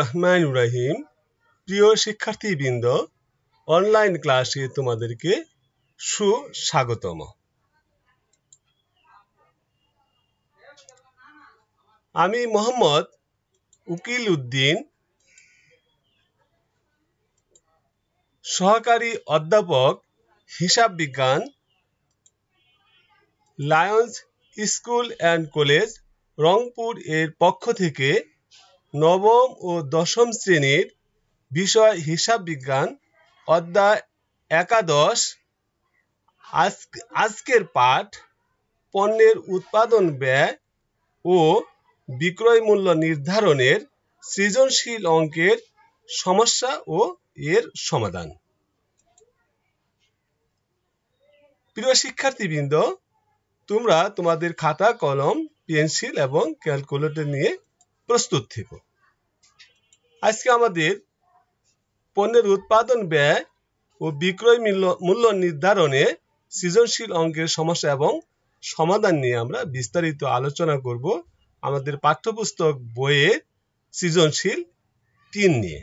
রহমান রহিম প্রিয় শিক্ষার্থীবৃন্দ অনলাইন ক্লাসে তোমাদেরকে সুস্বাগতম আমি মোহাম্মদ উকিল উদ্দিন সহকারী অধ্যাপক হিসাব বিজ্ঞান lions school and college Rangpur এর পক্ষ থেকে নবম ও দশম শ্রেণীর বিষয় হিসাব বিজ্ঞান অধ্যায় একাদশ আজকের পাঠ পণ্যের উৎপাদন ব্যয় ও বিক্রয় মূল্য নির্ধারণের সৃজনশীল অঙ্কের সমস্যা ও এর সমাধান প্রিয় শিক্ষার্থীবৃন্দ তোমরা তোমাদের খাতা কলম পেন্সিল এবং ক্যালকুলেটর নিয়ে প্রস্তুত থেকো আজকে আমাদের পণ্যের উৎপাদন ব্যয় ও বিক্রয় মূল্য নির্ধারণে সৃজনশীল অঙ্কের সমস্যা এবং সমাধান নিয়ে আমরা বিস্তারিত আলোচনা করব আমাদের পাঠ্যপুস্তক বইয়ের সৃজনশীল তিন নিয়ে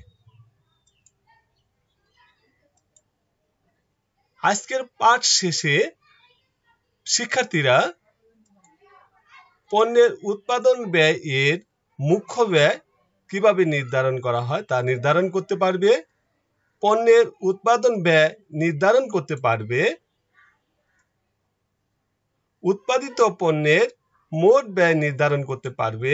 আজকের পাঠ শেষে শিক্ষার্থীরা পণ্যের উৎপাদন ব্যয় এর মুখ্য ব্যয় কিভাবে নির্ধারণ করা হয় তা নির্ধারণ করতে পারবে পণ্যের উৎপাদন ব্যয় নির্ধারণ করতে পারবে উৎপাদিত পণ্যের মোট ব্যয় নির্ধারণ করতে পারবে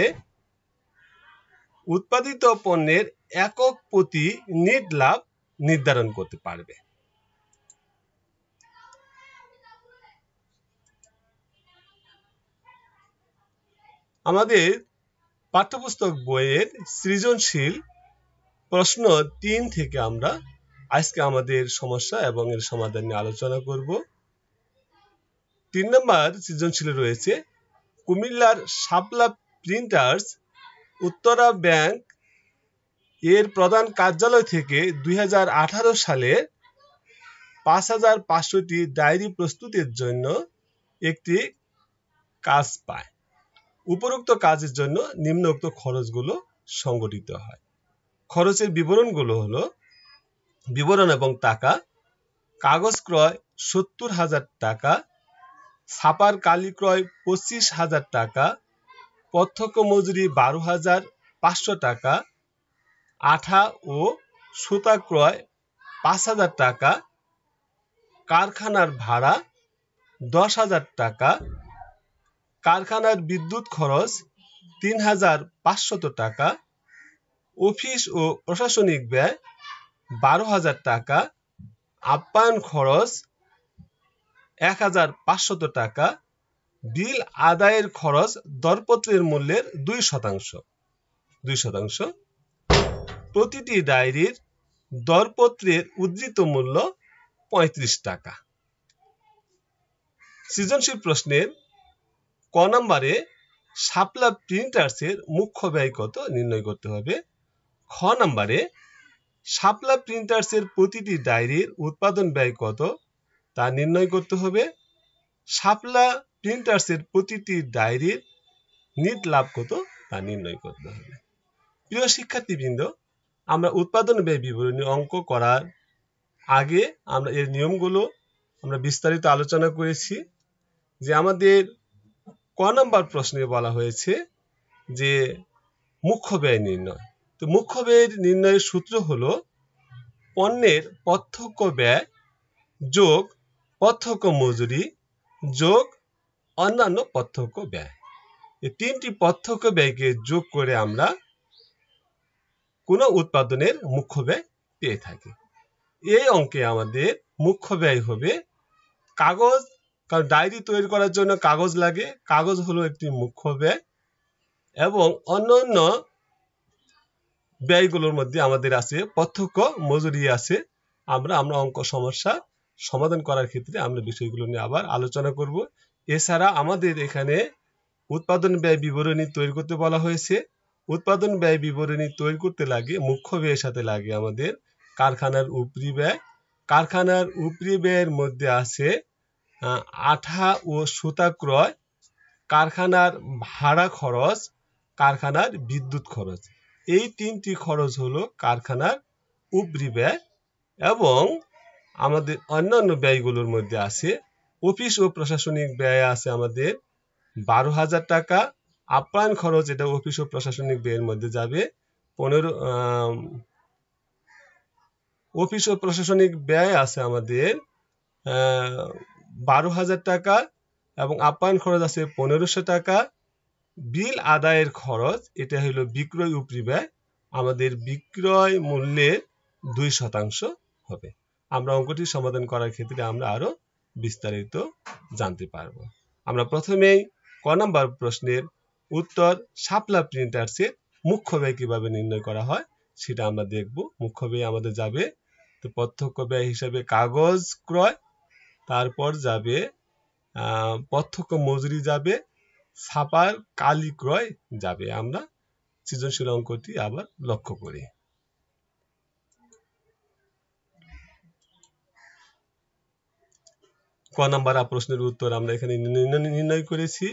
উৎপাদিত পণ্যের একক প্রতি নিট লাভ নির্ধারণ করতে পারবে আমাদের পাঠ্যপুস্তক বইয়ের সৃজনশীল প্রশ্ন তিন থেকে আমরা আজকে আমাদের সমস্যা এবং এর সমাধান নিয়ে আলোচনা করব তিন নম্বর সৃজনশীল রয়েছে কুমিল্লার শাপলা প্রিন্টার্স উত্তরা ব্যাংক এর প্রধান কার্যালয় থেকে দুই সালে পাঁচ হাজার পাঁচশোটি ডায়েরি প্রস্তুতির জন্য একটি কাজ পায় উপরোক্ত কাজের জন্য নিম্নোক্ত খরচগুলো সংগঠিত হয় খরচের বিবরণগুলো হলো বিবরণ এবং টাকা কাগজ ক্রয় সত্তর হাজার টাকা ছাপার কালি ক্রয় পঁচিশ হাজার টাকা প্রত্যক্ষ মজুরি বারো হাজার পাঁচশো টাকা আঠা ও সুতা ক্রয় পাঁচ হাজার টাকা কারখানার ভাড়া দশ হাজার টাকা কারখানার বিদ্যুৎ খরচ তিন হাজার পাঁচশত টাকা অফিস ও প্রশাসনিক ব্যয় বারো হাজার টাকা আপ্যায়ন খরচ এক হাজার পাঁচশত টাকা বিল আদায়ের খরচ দরপত্রের মূল্যের দুই শতাংশ দুই শতাংশ প্রতিটি ডায়েরির দরপত্রের উদ্ধৃত মূল্য পঁয়ত্রিশ টাকা সৃজনশীল প্রশ্নের ক নম্বরে সাপলা প্রিন্টার্সের মুখ্য ব্যয় কত নির্ণয় করতে হবে খ নম্বরে সাপলা প্রিন্টার্সের প্রতিটি ডায়েরির উৎপাদন ব্যয় কত তা নির্ণয় করতে হবে শাপলা প্রিন্টার্সের প্রতিটি ডায়েরির নিট লাভ কত তা নির্ণয় করতে হবে প্রিয় শিক্ষার্থীবৃন্দ আমরা উৎপাদন ব্যয় বিবরণী অঙ্ক করার আগে আমরা এর নিয়মগুলো আমরা বিস্তারিত আলোচনা করেছি যে আমাদের ক নম্বর প্রশ্নে বলা হয়েছে যে মুখ্য ব্যয় নির্ণয় তো মুখ্য ব্যয়ের নির্ণয়ের সূত্র হল পণ্যের প্রত্যক্ষ ব্যয় যোগ প্রত্যক্ষ মজুরি যোগ অন্যান্য প্রত্যক্ষ ব্যয় এই তিনটি প্রত্যক্ষ ব্যয়কে যোগ করে আমরা কোনো উৎপাদনের মুখ্য ব্যয় পেয়ে থাকি এই অঙ্কে আমাদের মুখ্য ব্যয় হবে কাগজ কারণ ডায়েরি তৈরি করার জন্য কাগজ লাগে কাগজ হলো একটি মুখ্য ব্যয় এবং অন্য অন্য ব্যয়গুলোর মধ্যে আমাদের আছে প্রত্যক্ষ মজুরি আছে আমরা আমরা অঙ্ক সমস্যা সমাধান করার ক্ষেত্রে আমরা বিষয়গুলো নিয়ে আবার আলোচনা করব এছাড়া আমাদের এখানে উৎপাদন ব্যয় বিবরণী তৈরি করতে বলা হয়েছে উৎপাদন ব্যয় বিবরণী তৈরি করতে লাগে মুখ্য ব্যয়ের সাথে লাগে আমাদের কারখানার উপরি ব্যয় কারখানার উপরি ব্যয়ের মধ্যে আছে আঠা ও সুতা ক্রয় কারখানার ভাড়া খরচ কারখানার বিদ্যুৎ খরচ এই তিনটি খরচ হলো কারখানার উপরি ব্যয় এবং আমাদের অন্যান্য ব্যয়গুলোর মধ্যে আছে অফিস ও প্রশাসনিক ব্যয় আছে আমাদের বারো হাজার টাকা আপ্যায়ন খরচ এটা অফিস ও প্রশাসনিক ব্যয়ের মধ্যে যাবে পনেরো অফিস ও প্রশাসনিক ব্যয় আছে আমাদের বারো হাজার টাকা এবং আপ্যায়ন খরচ আছে পনেরোশো টাকা বিল আদায়ের খরচ এটা হলো বিক্রয় উপরি ব্যয় আমাদের বিক্রয় মূল্যের দুই শতাংশ হবে আমরা অঙ্কটি সমাধান করার ক্ষেত্রে আমরা আরো বিস্তারিত জানতে পারব আমরা প্রথমেই ক নাম্বার প্রশ্নের উত্তর শাপলা প্রিন্টার্সের মুখ্য ব্যয় কিভাবে নির্ণয় করা হয় সেটা আমরা দেখব মুখ্য ব্যয় আমাদের যাবে তো প্রত্যক্ষ ব্যয় হিসাবে কাগজ ক্রয় তারপর যাবে প্রত্যক্ষ মজুরি যাবে ছাপার কালি ক্রয় যাবে আমরা সৃজনশীল অঙ্কটি আবার লক্ষ্য করি ক নাম্বার প্রশ্নের উত্তর আমরা এখানে নির্ণয় করেছি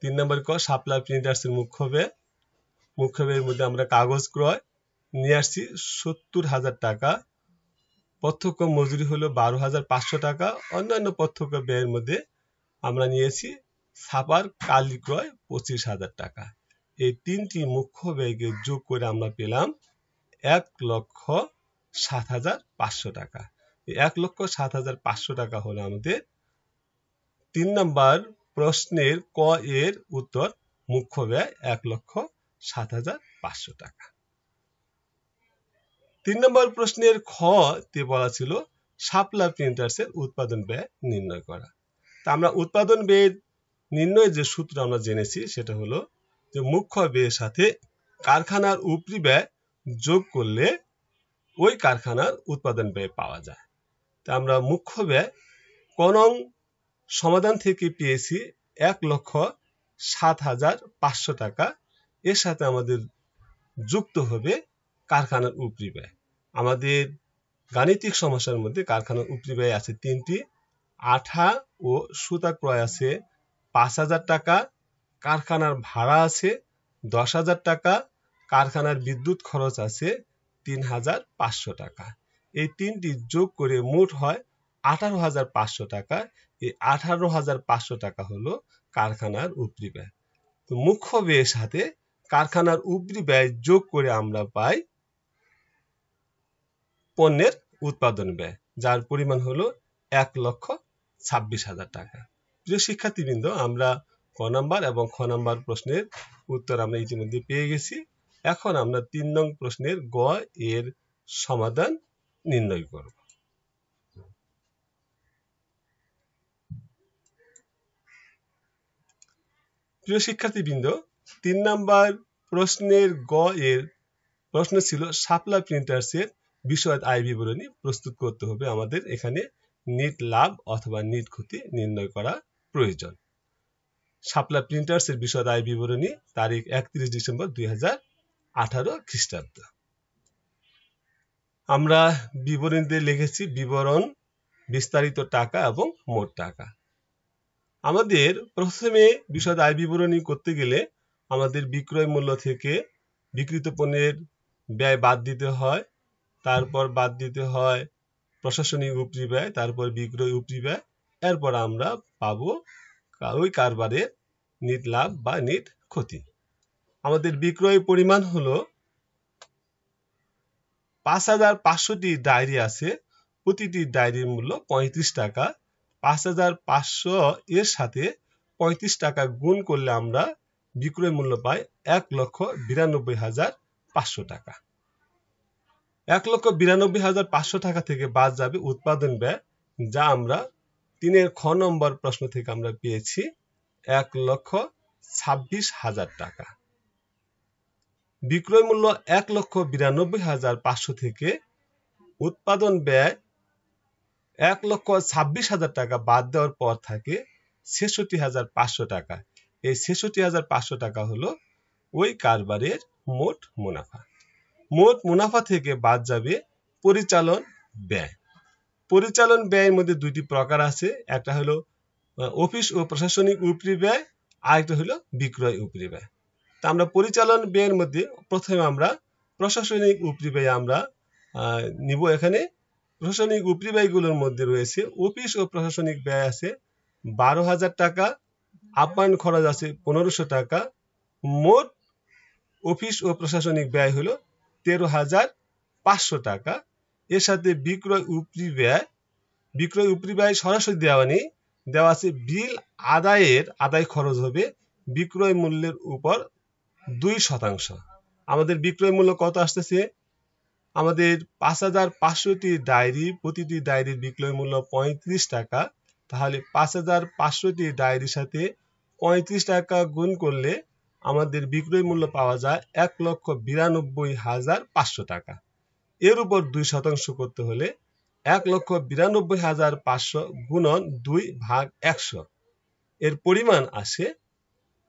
তিন নাম্বার ক সাপ্লাই প্রিন্টার্সের মুখ্যবে মুখ্যবের মধ্যে আমরা কাগজ ক্রয় নিয়ে আসছি সত্তর হাজার টাকা প্রত্যক্ষ মজুরি হলো বারো হাজার পাঁচশো টাকা অন্যান্য প্রত্যক্ষ ব্যয়ের মধ্যে আমরা নিয়েছি ছাপার কালি ক্রয় পঁচিশ হাজার টাকা এই তিনটি মুখ্য ব্যয়কে যোগ করে আমরা পেলাম এক লক্ষ সাত হাজার পাঁচশো টাকা এক লক্ষ সাত হাজার পাঁচশো টাকা হলো আমাদের তিন নম্বর প্রশ্নের ক এর উত্তর মুখ্য ব্যয় এক লক্ষ সাত হাজার পাঁচশো টাকা তিন নম্বর প্রশ্নের খ তে বলা ছিল শাপলা প্রিন্টার্সের উৎপাদন ব্যয় নির্ণয় করা তা আমরা উৎপাদন ব্যয় নির্ণয়ের যে সূত্র আমরা জেনেছি সেটা হলো যে মুখ্য ব্যয়ের সাথে কারখানার উপরি ব্যয় যোগ করলে ওই কারখানার উৎপাদন ব্যয় পাওয়া যায় তা আমরা মুখ্য ব্যয় কনং সমাধান থেকে পেয়েছি এক লক্ষ সাত হাজার পাঁচশো টাকা এর সাথে আমাদের যুক্ত হবে কারখানার উপরি ব্যয় আমাদের গাণিতিক সমস্যার মধ্যে কারখানার উপরি ব্যয় আছে তিনটি আঠা ও সুতা ক্রয় আছে পাঁচ হাজার টাকা কারখানার ভাড়া আছে দশ হাজার টাকা কারখানার বিদ্যুৎ খরচ আছে তিন হাজার পাঁচশো টাকা এই তিনটি যোগ করে মোট হয় আঠারো হাজার পাঁচশো টাকা এই আঠারো হাজার পাঁচশো টাকা হলো কারখানার উপরি ব্যয় তো মুখ্য ব্যয়ের সাথে কারখানার উপরি ব্যয় যোগ করে আমরা পাই পণ্যের উৎপাদন ব্যয় যার পরিমাণ হলো এক লক্ষ ছাব্বিশ হাজার টাকা প্রিয় শিক্ষার্থীবৃন্দ আমরা ক নাম্বার এবং খ নাম্বার প্রশ্নের উত্তর আমরা ইতিমধ্যে পেয়ে গেছি এখন আমরা তিন নং প্রশ্নের গ এর সমাধান নির্ণয় করব প্রিয় শিক্ষার্থীবৃন্দ তিন নাম্বার প্রশ্নের গ এর প্রশ্ন ছিল শাপলা প্রিন্টার্সের বিষয় আয় বিবরণী প্রস্তুত করতে হবে আমাদের এখানে নিট লাভ অথবা নিট ক্ষতি নির্ণয় করা প্রয়োজন শাপলা প্রিন্টার্স এর বিশদ আয় বিবরণী তারিখ একত্রিশ ডিসেম্বর দুই হাজার আঠারো খ্রিস্টাব্দ আমরা বিবরণীতে লিখেছি বিবরণ বিস্তারিত টাকা এবং মোট টাকা আমাদের প্রথমে বিশদ আয় বিবরণী করতে গেলে আমাদের বিক্রয় মূল্য থেকে বিক্রিত পণ্যের ব্যয় বাদ দিতে হয় তারপর বাদ দিতে হয় প্রশাসনিক উপরি ব্যয় তারপর বিক্রয় উপরি ব্যয় এরপর আমরা পাব ওই কারবারের নিট লাভ বা নিট ক্ষতি আমাদের বিক্রয় পরিমাণ হলো পাঁচ হাজার পাঁচশোটি ডায়েরি আছে প্রতিটি ডায়েরির মূল্য পঁয়ত্রিশ টাকা পাঁচ হাজার পাঁচশো এর সাথে পঁয়ত্রিশ টাকা গুণ করলে আমরা বিক্রয় মূল্য পাই এক লক্ষ বিরানব্বই হাজার পাঁচশো টাকা এক লক্ষ বিরানব্বই হাজার পাঁচশো টাকা থেকে বাদ যাবে উৎপাদন ব্যয় যা আমরা তিনের খ নম্বর প্রশ্ন থেকে আমরা পেয়েছি এক লক্ষ ছাব্বিশ হাজার টাকা বিক্রয় মূল্য এক লক্ষ বিরানব্বই হাজার পাঁচশো থেকে উৎপাদন ব্যয় এক লক্ষ ছাব্বিশ হাজার টাকা বাদ দেওয়ার পর থাকে ছেষট্টি হাজার পাঁচশো টাকা এই ছেষট্টি হাজার পাঁচশো টাকা হলো ওই কারবারের মোট মুনাফা মোট মুনাফা থেকে বাদ যাবে পরিচালন ব্যয় পরিচালন ব্যয়ের মধ্যে দুইটি প্রকার আছে একটা হলো অফিস ও প্রশাসনিক উপরি ব্যয় আর একটা হলো বিক্রয় উপরি ব্যয় তা আমরা পরিচালন ব্যয়ের মধ্যে প্রথমে আমরা প্রশাসনিক উপরি ব্যয় আমরা নিব এখানে প্রশাসনিক উপরি ব্যয়গুলোর মধ্যে রয়েছে অফিস ও প্রশাসনিক ব্যয় আছে বারো হাজার টাকা আপ্যায়ন খরচ আছে পনেরোশো টাকা মোট অফিস ও প্রশাসনিক ব্যয় হলো তেরো হাজার পাঁচশো টাকা এর সাথে বিক্রয় উপরি ব্যয় বিক্রয় উপরি ব্যয় সরাসরি দেওয়া নেই দেওয়া আছে বিল আদায়ের আদায় খরচ হবে বিক্রয় মূল্যের উপর দুই শতাংশ আমাদের বিক্রয় মূল্য কত আসতেছে আমাদের পাঁচ হাজার পাঁচশোটি ডায়েরি প্রতিটি ডায়েরির বিক্রয় মূল্য পঁয়ত্রিশ টাকা তাহলে পাঁচ হাজার পাঁচশোটি ডায়েরির সাথে পঁয়ত্রিশ টাকা গুণ করলে আমাদের বিক্রয় মূল্য পাওয়া যায় এক লক্ষ বিরানব্বই হাজার পাঁচশো টাকা এর উপর দুই শতাংশ করতে হলে এক লক্ষ বিরানব্বই হাজার পাঁচশো গুণন দুই ভাগ একশো এর পরিমাণ আসে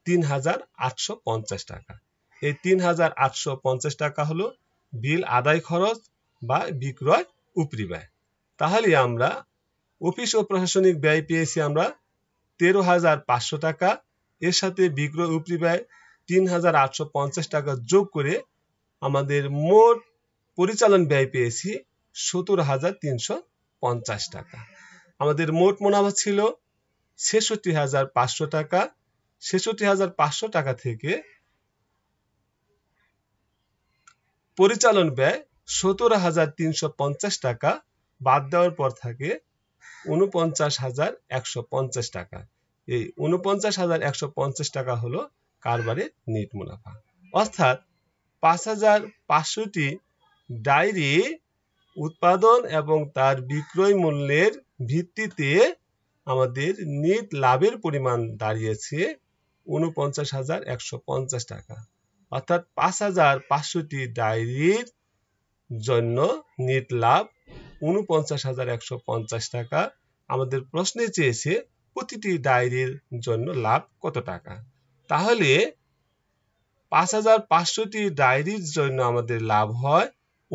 তিন হাজার আটশো পঞ্চাশ টাকা এই তিন হাজার আটশো পঞ্চাশ টাকা হলো বিল আদায় খরচ বা বিক্রয় উপরি ব্যয় তাহলে আমরা অফিস ও প্রশাসনিক ব্যয় পেয়েছি আমরা তেরো হাজার পাঁচশো টাকা এর সাথে বিক্রয় উপরি ব্যয় তিন হাজার আটশো পঞ্চাশ টাকা যোগ করে আমাদের মোট পরিচালন ব্যয় পেয়েছি সতেরো হাজার তিনশো পঞ্চাশ টাকা আমাদের মোট মুনাফা ছিল ছেষট্টি হাজার পাঁচশো টাকা ছেষট্টি হাজার পাঁচশো টাকা থেকে পরিচালন ব্যয় সতেরো হাজার তিনশো পঞ্চাশ টাকা বাদ দেওয়ার পর থাকে উনপঞ্চাশ হাজার একশো পঞ্চাশ টাকা এই উনপঞ্চাশ হাজার একশো পঞ্চাশ টাকা হলো কারবারের নেট মুনাফা অর্থাৎ পাঁচ হাজার পাঁচশোটি ডায়েরি উৎপাদন এবং তার বিক্রয় মূল্যের ভিত্তিতে আমাদের নেট লাভের পরিমাণ দাঁড়িয়েছে উনপঞ্চাশ হাজার একশো পঞ্চাশ টাকা অর্থাৎ পাঁচ হাজার পাঁচশোটি ডায়েরির জন্য নেট লাভ উনপঞ্চাশ হাজার একশো পঞ্চাশ টাকা আমাদের প্রশ্নে চেয়েছে প্রতিটি ডায়েরির জন্য লাভ কত টাকা তাহলে পাঁচ হাজার পাঁচশোটি ডায়েরির জন্য আমাদের লাভ হয়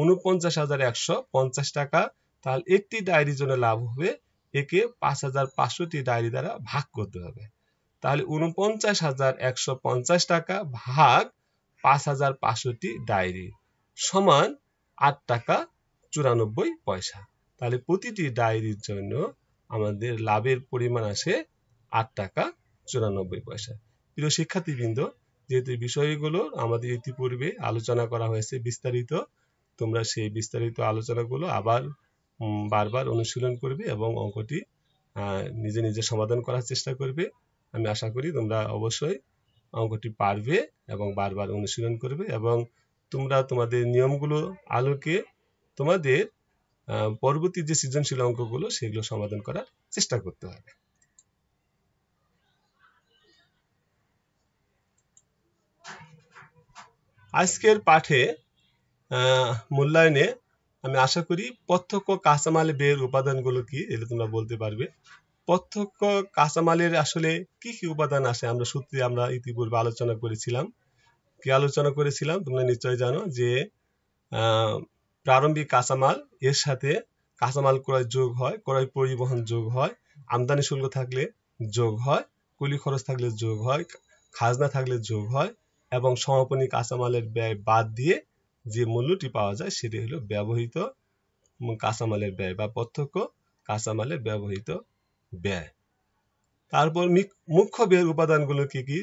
উনপঞ্চাশ হাজার একশো পঞ্চাশ টাকা তাহলে একটি ডায়েরির জন্য লাভ হবে একে পাঁচ হাজার পাঁচশোটি ডায়েরি দ্বারা ভাগ করতে হবে তাহলে উনপঞ্চাশ হাজার একশো পঞ্চাশ টাকা ভাগ পাঁচ হাজার পাঁচশোটি ডায়েরি সমান আট টাকা চুরানব্বই পয়সা তাহলে প্রতিটি ডায়েরির জন্য আমাদের লাভের পরিমাণ আসে আট টাকা চুরানব্বই পয়সা প্রিয় শিক্ষার্থীবৃন্দ যেহেতু এই বিষয়গুলো আমাদের ইতিপূর্বে আলোচনা করা হয়েছে বিস্তারিত তোমরা সেই বিস্তারিত আলোচনাগুলো আবার বারবার অনুশীলন করবে এবং অঙ্কটি নিজে নিজে সমাধান করার চেষ্টা করবে আমি আশা করি তোমরা অবশ্যই অঙ্কটি পারবে এবং বারবার অনুশীলন করবে এবং তোমরা তোমাদের নিয়মগুলো আলোকে তোমাদের পরবর্তী যে সৃজনশীল অঙ্কগুলো সেগুলো সমাধান করার চেষ্টা করতে হবে আজকের পাঠে মূল্যায়নে আমি আশা করি প্রত্যক্ষ কাঁচামাল বের উপাদানগুলো কি এটা তোমরা বলতে পারবে প্রত্যক্ষ কাঁচামালের আসলে কি কি উপাদান আছে আমরা সত্যি আমরা ইতিপূর্বে আলোচনা করেছিলাম কি আলোচনা করেছিলাম তোমরা নিশ্চয় জানো যে প্রারম্ভিক কাঁচামাল এর সাথে কাঁচামাল ক্রয় যোগ হয় ক্রয় পরিবহন যোগ হয় আমদানি শুল্ক থাকলে যোগ হয় কুলি খরচ থাকলে যোগ হয় খাজনা থাকলে যোগ হয় এবং সমাপনী কাঁচামালের ব্যয় বাদ দিয়ে যে মূল্যটি পাওয়া যায় সেটি হলো ব্যবহৃত কাঁচামালের ব্যয় বা প্রত্যক্ষ কাঁচামালে ব্যবহৃত ব্যয় তারপর মুখ্য ব্যয়ের উপাদানগুলো কি কি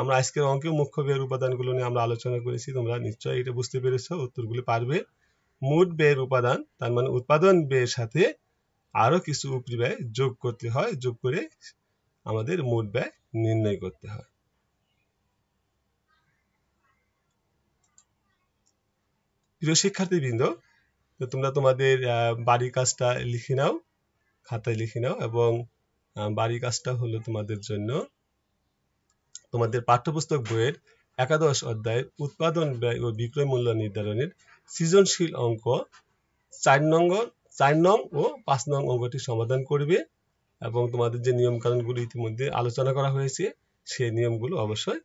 আমরা আজকের অঙ্কে মুখ্য ব্যয়ের উপাদানগুলো নিয়ে আমরা আলোচনা করেছি তোমরা নিশ্চয়ই এটা বুঝতে পেরেছো উত্তরগুলি পারবে মোট ব্যয়ের উপাদান তার মানে উৎপাদন ব্যয়ের সাথে আরো কিছু উপরি ব্যয় যোগ করতে হয় যোগ করে আমাদের মোট ব্যয় নির্ণয় করতে হয় প্রিয় শিক্ষার্থীবৃন্দ তো তোমরা তোমাদের বাড়ির কাজটা লিখে নাও খাতায় লিখে নাও এবং বাড়ির কাজটা হলো তোমাদের জন্য তোমাদের পাঠ্যপুস্তক বইয়ের একাদশ অধ্যায়ের উৎপাদন ব্যয় ও বিক্রয় মূল্য নির্ধারণের সৃজনশীল অঙ্ক চার নং চার নং ও পাঁচ নং অঙ্কটি সমাধান করবে এবং তোমাদের যে নিয়মকানুনগুলো ইতিমধ্যে আলোচনা করা হয়েছে সেই নিয়মগুলো অবশ্যই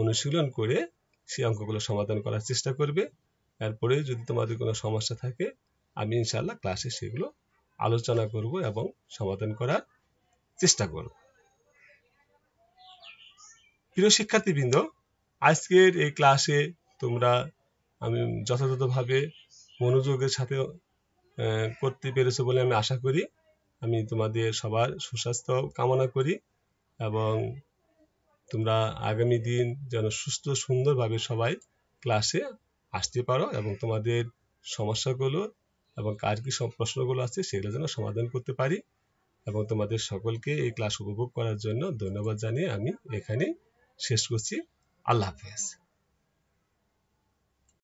অনুশীলন করে সেই অঙ্কগুলো সমাধান করার চেষ্টা করবে এরপরে যদি তোমাদের কোনো সমস্যা থাকে আমি ইনশাল্লাহ ক্লাসে সেগুলো আলোচনা করব এবং সমাধান করার চেষ্টা করব প্রিয় শিক্ষার্থীবৃন্দ আজকের এই ক্লাসে তোমরা আমি যথাযথভাবে মনোযোগের সাথে করতে পেরেছে বলে আমি আশা করি আমি তোমাদের সবার সুস্বাস্থ্য কামনা করি এবং তোমরা আগামী দিন যেন সুস্থ সুন্দরভাবে সবাই ক্লাসে আসতে পারো এবং তোমাদের সমস্যাগুলো এবং কার কি সব প্রশ্নগুলো আছে সেগুলো যেন সমাধান করতে পারি এবং তোমাদের সকলকে এই ক্লাস উপভোগ করার জন্য ধন্যবাদ জানিয়ে আমি এখানে শেষ করছি আল্লাহ হাফেজ